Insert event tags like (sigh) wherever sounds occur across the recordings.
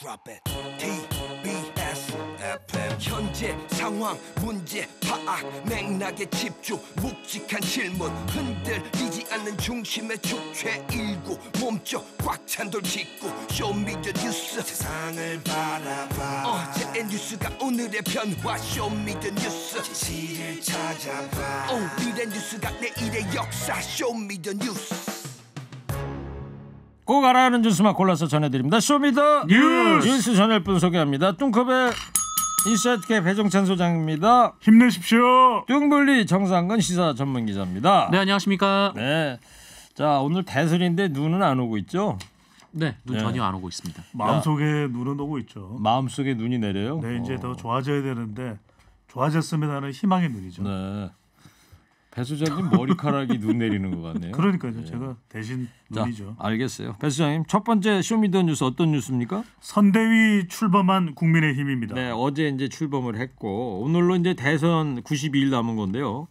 drop it TBS FM 현재 상황 문제 파악 맥락에 집중 묵직한 질문 흔들리지 않는 중심의 축제 일구 몸쪽 꽉찬돌 짓고 쇼미더 뉴스 세상을 바라봐 어제의 뉴스가 오늘의 변화 쇼미더 뉴스 진실을 찾아봐 오늘의 뉴스가 내일의 역사 쇼미더 뉴스 꼭 알아야 하는 뉴스만 골라서 전해드립니다. 쇼미더 뉴스, 뉴스 전할 분 소개합니다. 뚱컵의 인사이트캡 배종찬 소장입니다. 힘내십시오. 뚱블리 정상근 시사 전문 기자입니다. 네 안녕하십니까. 네. 자 오늘 대설인데 눈은 안 오고 있죠? 네, 눈 네. 전혀 안 오고 있습니다. 마음속에 눈은 오고 있죠. 마음속에 눈이 내려요? 네, 이제 어. 더 좋아져야 되는데 좋아졌으면 하는 희망의 눈이죠. 네. 배수장님 머리카락이 눈 내리는 것 같네요. 그러니까요. 예. 제가 대신 눈이죠. 자, 알겠어요. 배수장님첫 번째 쇼미더 뉴스 어떤 뉴스입니까? 선대위 출범한 국민의힘입니다. 네, 어제 이제 출범을 했고 오늘로 이제 대선 92일 남은 건데요.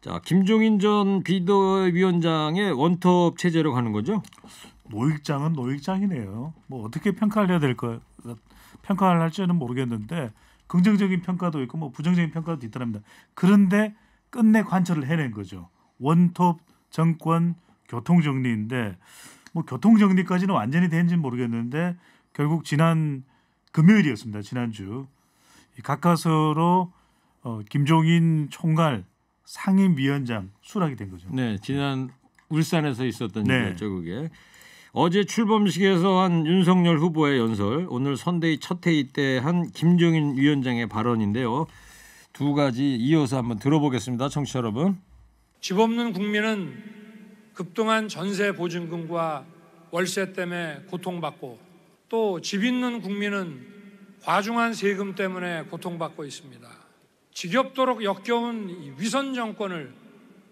자, 김종인 전 비대위원장의 원톱 체제로 가는 거죠? 노익장은 노익장이네요. 뭐 어떻게 평가를 해야 될까 요 평가를 할지는 모르겠는데 긍정적인 평가도 있고 뭐 부정적인 평가도 있더랍니다. 그런데 끝내 관철을 해낸 거죠. 원톱 정권 교통 정리인데 뭐 교통 정리까지는 완전히 된지는 모르겠는데 결국 지난 금요일이었습니다. 지난주 가까스로 어, 김종인 총괄 상임위원장 수락이 된 거죠. 네, 지난 울산에서 있었던 네. 일이었죠, 그게. 어제 출범식에서 한 윤석열 후보의 연설, 오늘 선대위 첫 회의 때 한 김종인 위원장의 발언인데요. 두 가지 이어서 한번 들어보겠습니다. 청취자 여러분. 집 없는 국민은 급등한 전세 보증금과 월세 때문에 고통받고 또 집 있는 국민은 과중한 세금 때문에 고통받고 있습니다. 지겹도록 역겨운 위선 정권을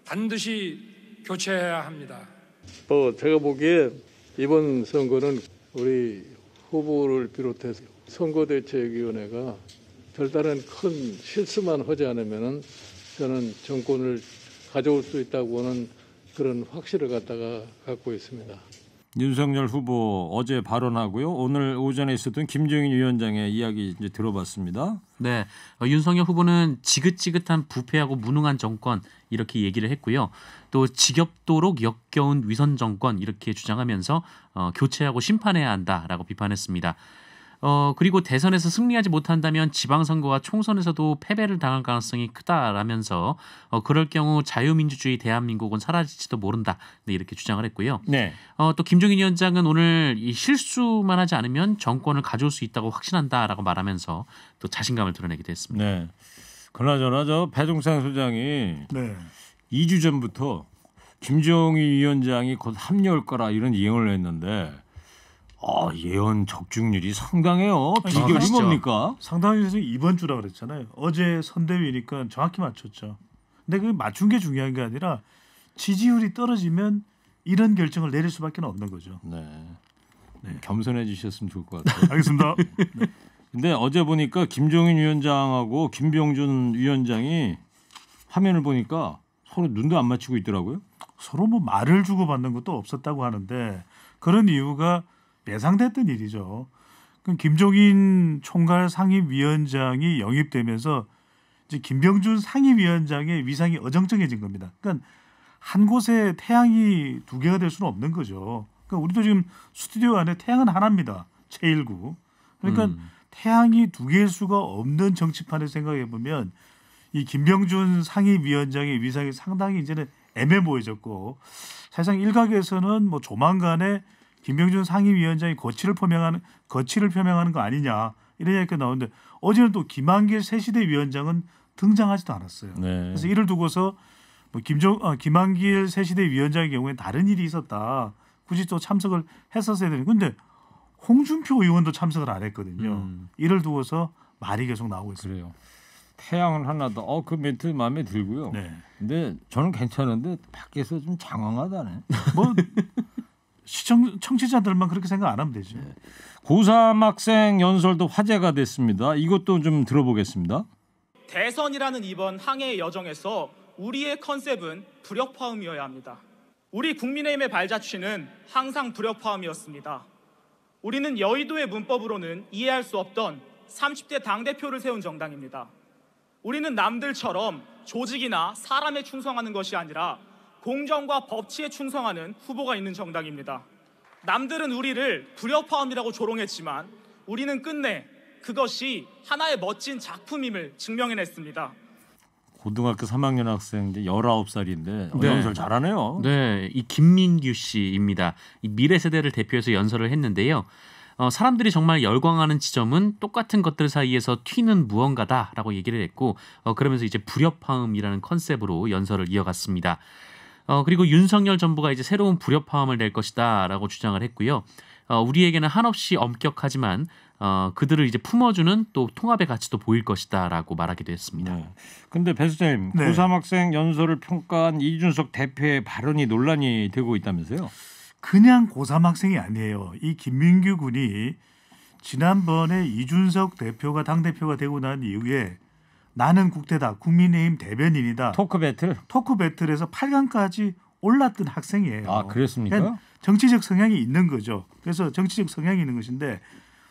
반드시 교체해야 합니다. 어, 제가 보기에 이번 선거는 우리 후보를 비롯해서 선거대책위원회가 별다른 큰 실수만 하지 않으면 저는 정권을 가져올 수 있다고는 그런 확신을 갖다가 갖고 있습니다. 윤석열 후보 어제 발언하고요. 오늘 오전에 있었던 김정인 위원장의 이야기 이제 들어봤습니다. 네, 어, 윤석열 후보는 지긋지긋한 부패하고 무능한 정권 이렇게 얘기를 했고요. 또 지겹도록 역겨운 위선 정권 이렇게 주장하면서 어, 교체하고 심판해야 한다라고 비판했습니다. 어 그리고 대선에서 승리하지 못한다면 지방선거와 총선에서도 패배를 당할 가능성이 크다라면서 어 그럴 경우 자유민주주의 대한민국은 사라질지도 모른다 네, 이렇게 주장을 했고요. 네. 어 또 김종인 위원장은 오늘 이 실수만 하지 않으면 정권을 가져올 수 있다고 확신한다라고 말하면서 또 자신감을 드러내기도 했습니다. 네. 그나저나 저 배종상 소장이 네. 2주 전부터 김종인 위원장이 곧 합류할 거라 이런 예언을 했는데 아, 예언 적중률이 상당해요. 아, 비결이 아, 뭡니까? 상당히 해서 이번 주라 그랬잖아요. 어제 선대위니까 정확히 맞췄죠. 근데 그 맞춘 게 중요한 게 아니라 지지율이 떨어지면 이런 결정을 내릴 수밖에 없는 거죠. 네. 네. 겸손해 주셨으면 좋을 것 같아요. 알겠습니다. (laughs) 네. 근데 어제 보니까 김종인 위원장하고 김병준 위원장이 화면을 보니까 서로 눈도 안 맞추고 있더라고요. 서로 뭐 말을 주고받는 것도 없었다고 하는데 그런 이유가 예상됐던 일이죠. 그럼 김종인 총괄 상임위원장이 영입되면서 이제 김병준 상임위원장의 위상이 어정쩡해진 겁니다. 그러니까 한 곳에 태양이 두 개가 될 수는 없는 거죠. 그러니까 우리도 지금 스튜디오 안에 태양은 하나입니다. 제일구 그러니까 음. 태양이 두 개일 수가 없는 정치판을 생각해 보면 이 김병준 상임위원장의 위상이 상당히 이제는 애매모호해졌고 사실상 일각에서는 뭐 조만간에 김병준 상임위원장이 거취를 표명하는 거취를 표명하는 거 아니냐 이런 이야기가 나오는데 어제는 또 김한길 새시대 위원장은 등장하지도 않았어요. 네. 그래서 이를 두고서 뭐 김종 아, 김한길 새시대 위원장의 경우에 다른 일이 있었다. 굳이 또 참석을 했었어야 되는 근데 홍준표 의원도 참석을 안 했거든요. 음. 이를 두고서 말이 계속 나오고 있어요. 태양을 하나 더. 어그 멘트 마음에 들고요. 네. 근데 저는 괜찮은데 밖에서 좀 장황하다네. 뭐 (laughs) 시청 청취자들만 그렇게 생각 안 하면 되죠. 네. 고3 학생 연설도 화제가 됐습니다. 이것도 좀 들어보겠습니다. 대선이라는 이번 항해 여정에서 우리의 컨셉은 불협화음이어야 합니다. 우리 국민의힘의 발자취는 항상 불협화음이었습니다. 우리는 여의도의 문법으로는 이해할 수 없던 30대 당대표를 세운 정당입니다. 우리는 남들처럼 조직이나 사람에 충성하는 것이 아니라 공정과 법치에 충성하는 후보가 있는 정당입니다. 남들은 우리를 불협화음이라고 조롱했지만 우리는 끝내 그것이 하나의 멋진 작품임을 증명해냈습니다. 고등학교 3학년 학생 이제 19살인데 어, 네. 연설 잘하네요. 네, 이 김민규 씨입니다. 이 미래 세대를 대표해서 연설을 했는데요. 어, 사람들이 정말 열광하는 지점은 똑같은 것들 사이에서 튀는 무언가다라고 얘기를 했고 어, 그러면서 이제 불협화음이라는 컨셉으로 연설을 이어갔습니다. 어, 그리고 윤석열 정부가 이제 새로운 불협화음을 낼 것이다라고 주장을 했고요. 어, 우리에게는 한없이 엄격하지만 어, 그들을 이제 품어주는 또 통합의 가치도 보일 것이다라고 말하기도 했습니다. 네. 근데 배수장님 네. 고3 학생 연설을 평가한 이준석 대표의 발언이 논란이 되고 있다면서요? 그냥 고3 학생이 아니에요. 이 김민규 군이 지난번에 이준석 대표가 당 대표가 되고 난 이후에 나는 국대다 국민의힘 대변인이다 토크 배틀 토크 배틀에서 8강까지 올랐던 학생이에요. 아 그렇습니까? 정치적 성향이 있는 거죠. 그래서 정치적 성향이 있는 것인데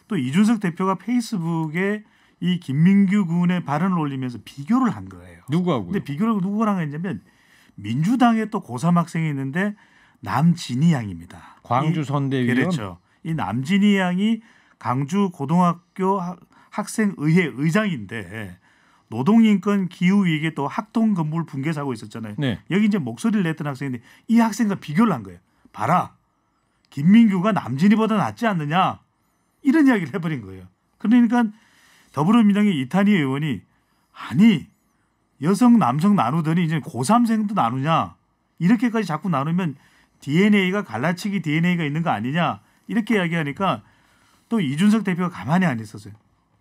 또 이준석 대표가 페이스북에 이 김민규 군의 발언을 올리면서 비교를 한 거예요. 누구하고? 근데 비교를 누구랑 했냐면 민주당에 또 고3 학생이 있는데 남진희 양입니다. 광주 선대위원. 그렇죠. 이 남진희 양이 광주 고등학교 학생의회 의장인데 노동인권 기후위기 또 학동 건물 붕괴 사고 있었잖아요. 네. 여기 이제 목소리를 냈던 학생인데 이 학생과 비교를 한 거예요. 봐라. 김민규가 남진이보다 낫지 않느냐. 이런 이야기를 해버린 거예요. 그러니까 더불어민주당의 이탄희 의원이 아니 여성 남성 나누더니 이제 고3생도 나누냐. 이렇게까지 자꾸 나누면 DNA가 갈라치기 DNA가 있는 거 아니냐. 이렇게 이야기하니까 또 이준석 대표가 가만히 안 있었어요.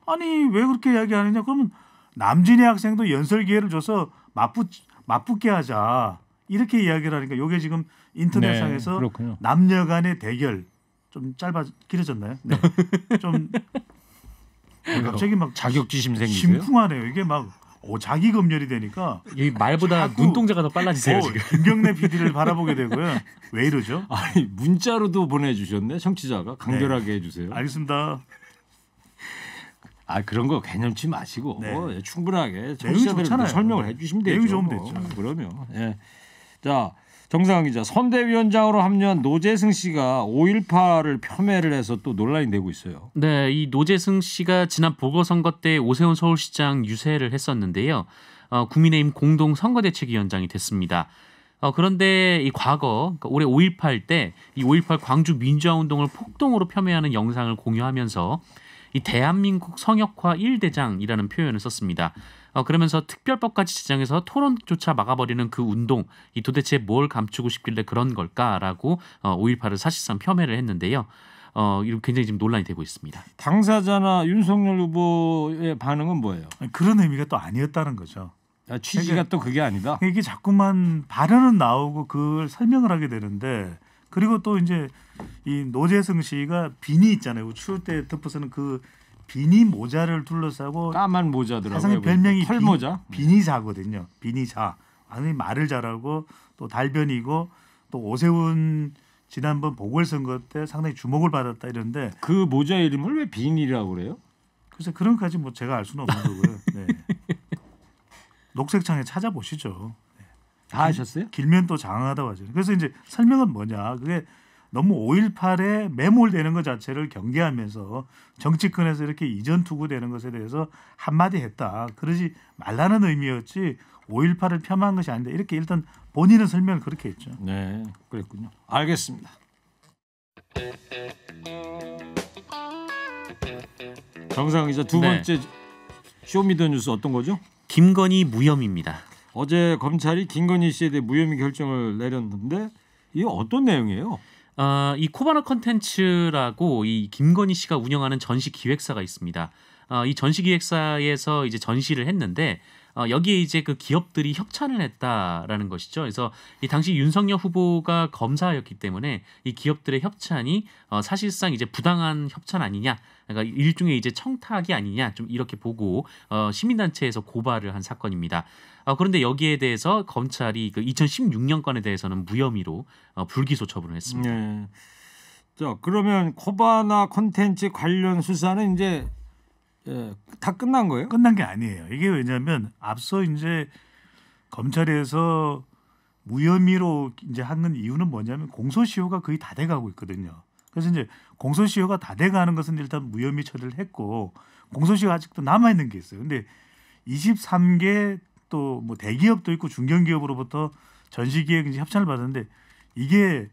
아니 왜 그렇게 이야기하느냐 그러면 남진희 학생도 연설 기회를 줘서 맞붙 맞붙게 하자 이렇게 이야기를 하니까 이게 지금 인터넷상에서 네, 남녀 간의 대결 좀 짧아 길어졌나요? 네. (laughs) 좀 갑자기 막 자격지심 생기세요? 심쿵하네요. 이게 막 오, 자기 검열이 되니까 이 말보다 눈동자가 더 빨라지세요 오, 어, 지금. 김경래 PD를 바라보게 되고요. 왜 이러죠? 아니 문자로도 보내주셨네 청취자가 강렬하게 네. 해주세요. 알겠습니다. 아 그런 거 개념치 마시고 네. 예, 충분하게 청취자들 설명을 네. 해주시면 되죠. 내용이 좀 됐죠. 음, 그러면 예. 자 정상환 기자 선대위원장으로 합류한 노재승 씨가 5.18을 폄훼를 해서 또 논란이 되고 있어요. 네, 이 노재승 씨가 지난 보궐선거 때 오세훈 서울시장 유세를 했었는데요. 어, 국민의힘 공동 선거대책위원장이 됐습니다. 어, 그런데 이 과거 그러니까 올해 5.18 때 이 5.18 광주 민주화운동을 폭동으로 폄훼하는 영상을 공유하면서 이 대한민국 성역화 1대장이라는 표현을 썼습니다. 어, 그러면서 특별법까지 제정해서 토론조차 막아버리는 그 운동 이 도대체 뭘 감추고 싶길래 그런 걸까라고 어, 5.18을 사실상 폄훼를 했는데요. 어, 이런 굉장히 지금 논란이 되고 있습니다. 당사자나 윤석열 후보의 반응은 뭐예요? 그런 의미가 또 아니었다는 거죠. 아, 취지가 그러니까, 또 그게 아니다. 이게 자꾸만 발언은 나오고 그걸 설명을 하게 되는데 그리고 또 이제 이 노재승 씨가 비니 있잖아요. 추울 때 덮어서는 그 비니 모자를 둘러싸고 까만 모자더라고요. 사실 별명이 털 모자 비니자거든요. 비니자. 아니 말을 잘하고 또 달변이고 또 오세훈 지난번 보궐선거 때 상당히 주목을 받았다 이런데 그 모자 이름을 왜 비니라고 그래요? 그래서 그런까지 뭐 제가 알 수는 없는 거고요. 네. (laughs) 녹색창에 찾아보시죠. 다 하셨어요? 길면 또 장하다고 하죠. 그래서 이제 설명은 뭐냐. 그게 너무 5.18에 매몰되는 것 자체를 경계하면서 정치권에서 이렇게 이전 투구되는 것에 대해서 한마디 했다. 그러지 말라는 의미였지 5.18을 폄하한 것이 아닌데 이렇게 일단 본인은 설명을 그렇게 했죠. 네, 그랬군요. 알겠습니다. 정상 기자 두 네. 번째 쇼미더뉴스 어떤 거죠? 김건희 무혐의입니다. 어제 검찰이 김건희 씨에 대해 무혐의 결정을 내렸는데 이게 어떤 내용이에요? 아, 이 코바나 컨텐츠라고 이 김건희 씨가 운영하는 전시 기획사가 있습니다. 아, 이 전시 기획사에서 이제 전시를 했는데 어, 여기에 이제 그 기업들이 협찬을 했다라는 것이죠. 그래서 이 당시 윤석열 후보가 검사였기 때문에 이 기업들의 협찬이 어, 사실상 이제 부당한 협찬 아니냐 그러니까 일종의 이제 청탁이 아니냐 좀 이렇게 보고 어, 시민단체에서 고발을 한 사건입니다. 어, 그런데 여기에 대해서 검찰이 그 2016년 건에 대해서는 무혐의로 어, 불기소 처분을 했습니다. 네. 자 그러면 코바나 콘텐츠 관련 수사는 이제 예, 다 끝난 거예요? 끝난 게 아니에요. 이게 왜냐하면 앞서 이제 검찰에서 무혐의로 이제 하는 이유는 뭐냐면 공소시효가 거의 다 돼가고 있거든요. 그래서 이제 공소시효가 다 돼가는 것은 일단 무혐의 처리를 했고 공소시효 아직도 남아 있는 게 있어요. 근데 23개 또 뭐 대기업도 있고 중견기업으로부터 전시기획 이제 협찬을 받았는데 이게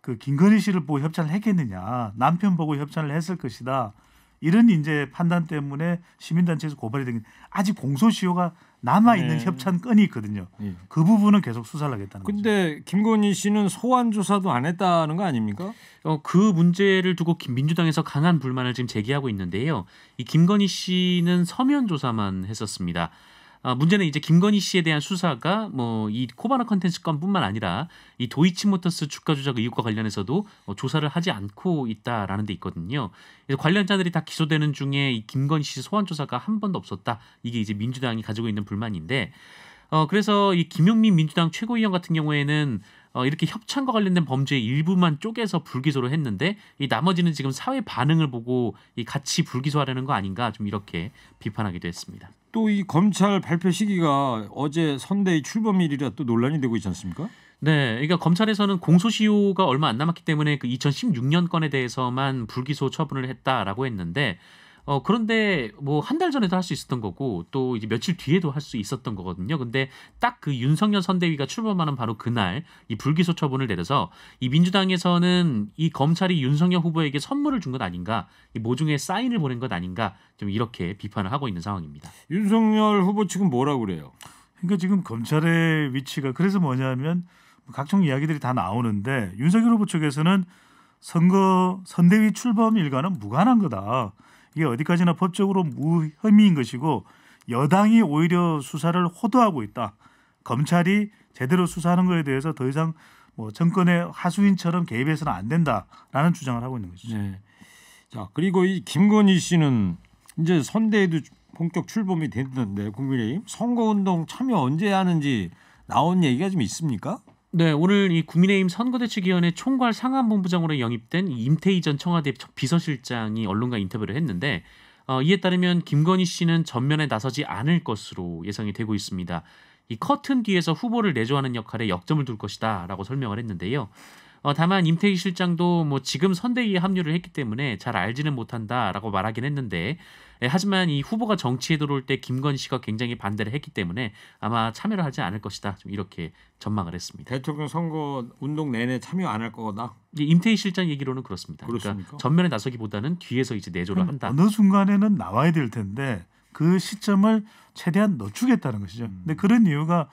그 김건희 씨를 보고 협찬을 했겠느냐 남편 보고 협찬을 했을 것이다. 이런 이제 판단 때문에 시민단체에서 고발이 된긴 아직 공소시효가 남아 있는 네. 협찬 건이 있거든요. 예. 그 부분은 계속 수사를 하겠다는 근데 거죠. 그 근데 김건희 씨는 소환 조사도 안 했다는 거 아닙니까? 어, 그 문제를 두고 민주당에서 강한 불만을 지금 제기하고 있는데요. 이 김건희 씨는 서면 조사만 했었습니다. 아, 문제는 이제 김건희 씨에 대한 수사가 뭐 이 코바나 컨텐츠 건뿐만 아니라 이 도이치모터스 주가 조작 의혹과 관련해서도 어, 조사를 하지 않고 있다라는 데 있거든요. 그래서 관련자들이 다 기소되는 중에 이 김건희 씨 소환 조사가 한 번도 없었다. 이게 이제 민주당이 가지고 있는 불만인데 어 그래서 이 김용민 민주당 최고위원 같은 경우에는 어, 이렇게 협찬과 관련된 범죄 일부만 쪼개서 불기소를 했는데 이 나머지는 지금 사회 반응을 보고 이 같이 불기소하려는 거 아닌가 좀 이렇게 비판하기도 했습니다. 또이 검찰 발표 시기가 어제 선대의 출범일이라 또 논란이 되고 있지 않습니까? 네, 그러니까 검찰에서는 공소시효가 얼마 안 남았기 때문에 그 2016년 건에 대해서만 불기소 처분을 했다라고 했는데 어 그런데 뭐 한 달 전에도 할 수 있었던 거고 또 이제 며칠 뒤에도 할 수 있었던 거거든요. 근데 딱 그 윤석열 선대위가 출범하는 바로 그날 이 불기소 처분을 내려서 이 민주당에서는 이 검찰이 윤석열 후보에게 선물을 준 것 아닌가, 이 모종의 사인을 보낸 것 아닌가 좀 이렇게 비판을 하고 있는 상황입니다. 윤석열 후보 지금 뭐라고 그래요? 그러니까 지금 검찰의 위치가 그래서 뭐냐면 각종 이야기들이 다 나오는데 윤석열 후보 측에서는 선거 선대위 출범 일과는 무관한 거다. 이게 어디까지나 법적으로 무혐의인 것이고 여당이 오히려 수사를 호도하고 있다. 검찰이 제대로 수사하는 것에 대해서 더 이상 뭐 정권의 하수인처럼 개입해서는 안 된다라는 주장을 하고 있는 것이죠. 네. 자 그리고 이 김건희 씨는 이제 선대에도 본격 출범이 됐는데 국민의힘 선거운동 참여 언제 하는지 나온 얘기가 좀 있습니까? 네, 오늘 이 국민의힘 선거대책위원회 총괄 상암본부장으로 영입된 임태희 전 청와대 비서실장이 언론과 인터뷰를 했는데 어, 이에 따르면 김건희 씨는 전면에 나서지 않을 것으로 예상이 되고 있습니다. 이 커튼 뒤에서 후보를 내조하는 역할에 역점을 둘 것이다라고 설명을 했는데요. 어, 다만 임태희 실장도 뭐 지금 선대위에 합류를 했기 때문에 잘 알지는 못한다라고 말하긴 했는데 예, 하지만 이 후보가 정치에 들어올 때 김건 씨가 굉장히 반대를 했기 때문에 아마 참여를 하지 않을 것이다. 좀 이렇게 전망을 했습니다. 대통령 선거 운동 내내 참여 안 할 거다. 예, 임태희 실장 얘기로는 그렇습니다. 그러니까 그렇습니까? 그러니까 전면에 나서기보다는 뒤에서 이제 내조를 한다. 어느 순간에는 나와야 될 텐데 그 시점을 최대한 넣어겠다는 것이죠. 음. 근데 그런 이유가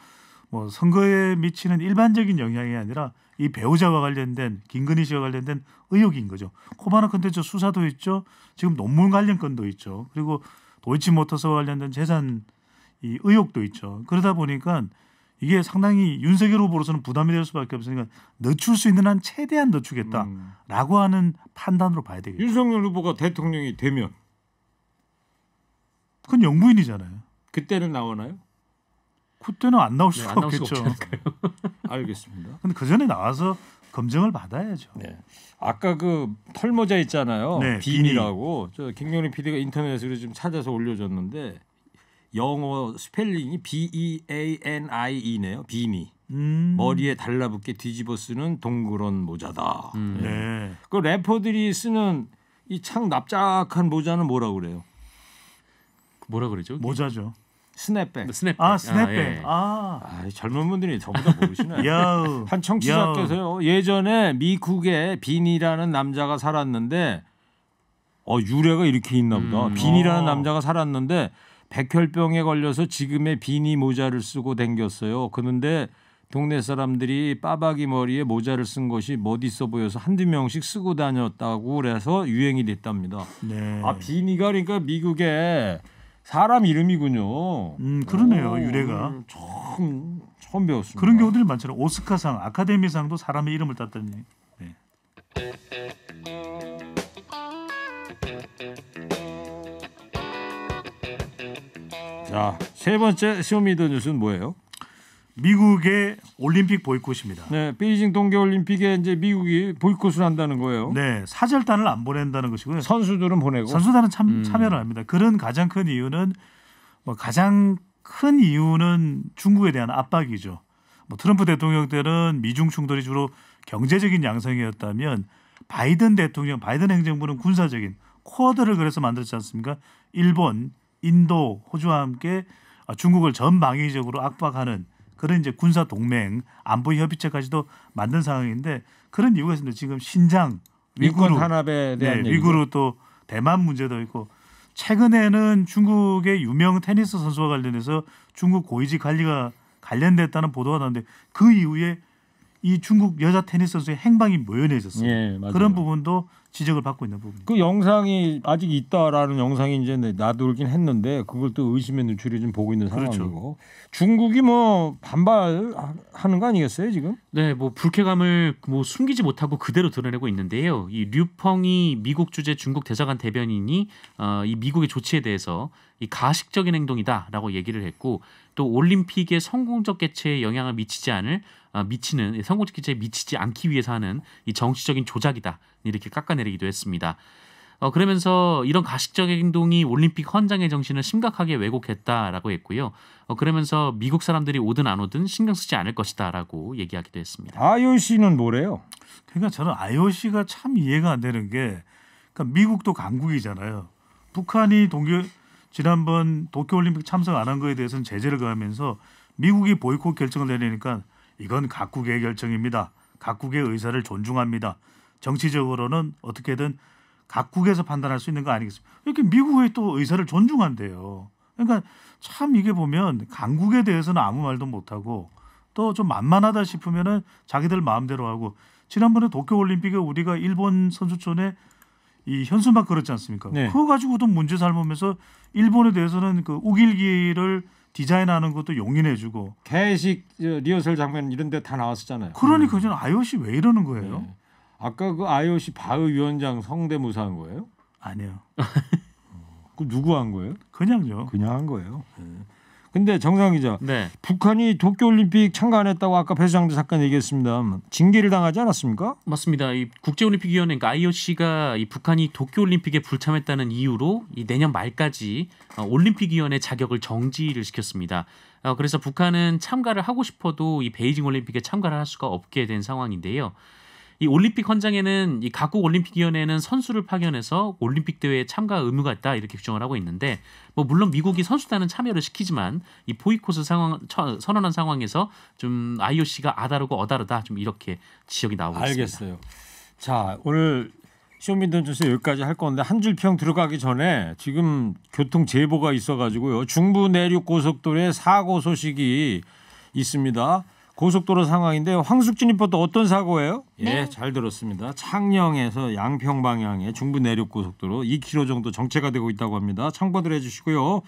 뭐 선거에 미치는 일반적인 영향이 아니라 이 배우자와 관련된 김근희 씨와 관련된 의혹인 거죠. 코바나 컨텐츠 수사도 있죠. 지금 논문 관련 건도 있죠. 그리고 도이치모터스와 관련된 재산 이 의혹도 있죠. 그러다 보니까 이게 상당히 윤석열 후보로서는 부담이 될 수밖에 없으니까 늦출 수 있는 한 최대한 늦추겠다라고 음. 하는 판단으로 봐야 되겠죠. 윤석열 후보가 대통령이 되면 그건 영부인이잖아요. 그때는 나오나요? 그때는 안 나올 네, 수가 네, 안 나올 없겠죠. (laughs) 알겠습니다. 근데 그 전에 나와서 검증을 받아야죠. 네. 아까 그 털모자 있잖아요. 네, 빈이라고 저 김경림 PD가 인터넷으로 좀 찾아서 올려줬는데 영어 스펠링이 B E A N I E네요. 비니. 음. 머리에 달라붙게 뒤집어 쓰는 동그란 모자다. 음. 네. 네. 그 래퍼들이 쓰는 이 창 납작한 모자는 뭐라 그래요? 뭐라 그러죠? 모자죠. 스냅백. 네, 스냅백. 아, 아 스냅백. 아, 예. 아. 아 젊은 분들이 전부 다 모르시네. (laughs) 한 청취자께서요 예전에 미국에 빈이라는 남자가 살았는데 어 유래가 이렇게 있나 보다. 음. 빈이라는 어. 남자가 살았는데 백혈병에 걸려서 지금의 비니 모자를 쓰고 댕겼어요. 그런데 동네 사람들이 빠박이 머리에 모자를 쓴 것이 멋있어 보여서 한두 명씩 쓰고 다녔다고 그래서 유행이 됐답니다. 네. 아 비니가 그러니까 미국에 사람 이름이군요. 음 그러네요 오, 유래가 음, 처음 처음 배웠습니다. 그런 경우들이 많잖아요. 오스카상, 아카데미상도 사람의 이름을 땄다니. 네. 자세 번째 쇼미더 뉴스는 뭐예요? 미국의 올림픽 보이콧입니다. 네, 베이징 동계올림픽에 이제 미국이 보이콧을 한다는 거예요. 네, 사절단을 안 보낸다는 것이고요. 선수들은 보내고 선수단은 참, 음. 참여를 합니다. 그런 가장 큰 이유는 뭐 가장 큰 이유는 중국에 대한 압박이죠. 뭐 트럼프 대통령 때는 미중 충돌이 주로 경제적인 양상이었다면 바이든 대통령, 바이든 행정부는 군사적인 쿼드를 그래서 만들지 않습니까? 일본, 인도, 호주와 함께 중국을 전방위적으로 압박하는 그런 이제 군사 동맹 안보 협의체까지도 만든 상황인데 그런 이유가 있습니다. 지금 신장 위구르 탄압에 대한 네, 위구르 또 대만 문제도 있고 최근에는 중국의 유명 테니스 선수와 관련해서 중국 고위직 관리가 관련됐다는 보도가 나왔는데 그 이후에 이 중국 여자 테니스 선수의 행방이 모여내졌어요. 예, 그런 부분도 지적을 받고 있는 부분. 그 영상이 아직 있다라는 영상이 이제 네, 나돌긴 했는데 그걸 또 의심의 눈초리 좀 보고 있는 그렇죠. 상황이고 그렇죠. 중국이 뭐 반발하는 거 아니겠어요 지금? 네, 뭐 불쾌감을 뭐 숨기지 못하고 그대로 드러내고 있는데요. 이 류펑이 미국 주재 중국 대사관 대변인이 어, 이 미국의 조치에 대해서 이 가식적인 행동이다라고 얘기를 했고 또 올림픽의 성공적 개최에 영향을 미치지 않을 아, 미치는 성공적 개최에 미치지 않기 위해서 하는 이 정치적인 조작이다 이렇게 깎아내리기도 했습니다. 어, 그러면서 이런 가식적 행동이 올림픽 헌장의 정신을 심각하게 왜곡했다라고 했고요. 어, 그러면서 미국 사람들이 오든 안 오든 신경 쓰지 않을 것이다라고 얘기하기도 했습니다. IOC는 뭐래요? 그러니까 저는 IOC가 참 이해가 안 되는 게 그러니까 미국도 강국이잖아요. 북한이 동계 지난번 도쿄올림픽 참석 안 한 거에 대해서는 제재를 가하면서 미국이 보이콧 결정을 내리니까 이건 각국의 결정입니다. 각국의 의사를 존중합니다. 정치적으로는 어떻게든 각국에서 판단할 수 있는 거 아니겠습니까? 이렇게 미국의 또 의사를 존중한대요. 그러니까 참 이게 보면 강국에 대해서는 아무 말도 못하고 또 좀 만만하다 싶으면은 자기들 마음대로 하고 지난번에 도쿄올림픽에 우리가 일본 선수촌에 이 현수막 걸었지 않습니까? 네. 그거 가지고도 문제 삼으면서 일본에 대해서는 그 우길기를 디자인하는 것도 용인해주고 개식 리허설 장면 이런 데 다 나왔었잖아요. 그러니까 음. 저는 IOC 왜 이러는 거예요? 네. 아까 그 IOC 바흐 위원장 성대무사한 거예요? 아니요. (laughs) 어, 그 누구 한 거예요? 그냥요. 그냥 한 거예요. 네. 근데 정상 기자, 네. 북한이 도쿄올림픽 참가 안 했다고 아까 배수장도 잠깐 얘기했습니다. 징계를 당하지 않았습니까? 맞습니다. 이 국제올림픽위원회, 그러니까 IOC가 이 북한이 도쿄올림픽에 불참했다는 이유로 이 내년 말까지 어, 올림픽위원회 자격을 정지를 시켰습니다. 어, 그래서 북한은 참가를 하고 싶어도 이 베이징 올림픽에 참가를 할 수가 없게 된 상황인데요. 이 올림픽 헌장에는 이 각국 올림픽 위원회는 선수를 파견해서 올림픽 대회에 참가 의무가 있다 이렇게 규정을 하고 있는데 뭐 물론 미국이 선수단은 참여를 시키지만 이 보이콧을 상황 선언한 상황에서 좀 IOC가 아다르고 어다르다 좀 이렇게 지적이 나오고 알겠어요. 있습니다. 알겠어요. 자 오늘 쇼미돈 뉴스 여기까지 할 건데 한 줄 평 들어가기 전에 지금 교통 제보가 있어가지고요 중부 내륙 고속도로에 사고 소식이 있습니다. 고속도로 상황인데 황숙진 리포터 어떤 사고예요? 예, 네. 예, 잘 들었습니다. 창녕에서 양평 방향의 중부 내륙 고속도로 2km 정도 정체가 되고 있다고 합니다. 참고들 해주시고요.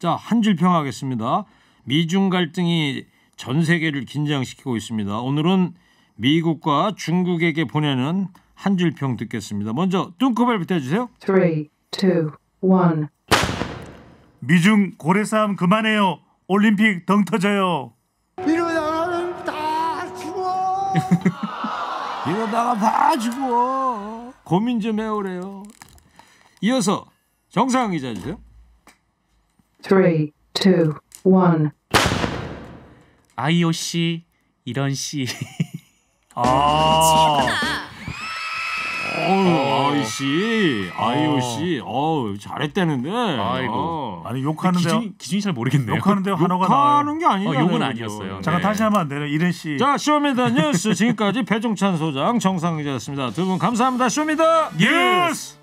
자, 한줄 평하겠습니다. 미중 갈등이 전 세계를 긴장시키고 있습니다. 오늘은 미국과 중국에게 보내는 한줄평 듣겠습니다. 먼저 뚱커벨부터 해주세요. 3, 2, 1 미중 고래 싸움 그만해요. 올림픽 덩 터져요. (laughs) 이러다가 다 죽어. 고민 좀 해오래요. 이어서 정상 기자 주세 3, 2, 1 IOC 이런 씨. (laughs) 아. 어우, 어. 아이씨, 아이오씨, 어우, 잘했다는데. 아이고. 어. 아니 욕하는데 기준이, 기준이 잘 모르겠네요. 욕하는데 하나가 욕하는 게 아니에요. 어, 욕은 아니었어요. 잠깐 네. 다시 한번 내려 이른 씨. 자 쇼미더 뉴스 지금까지 배종찬 소장 정상기자였습니다. 두 분 감사합니다. 쇼미더 뉴스.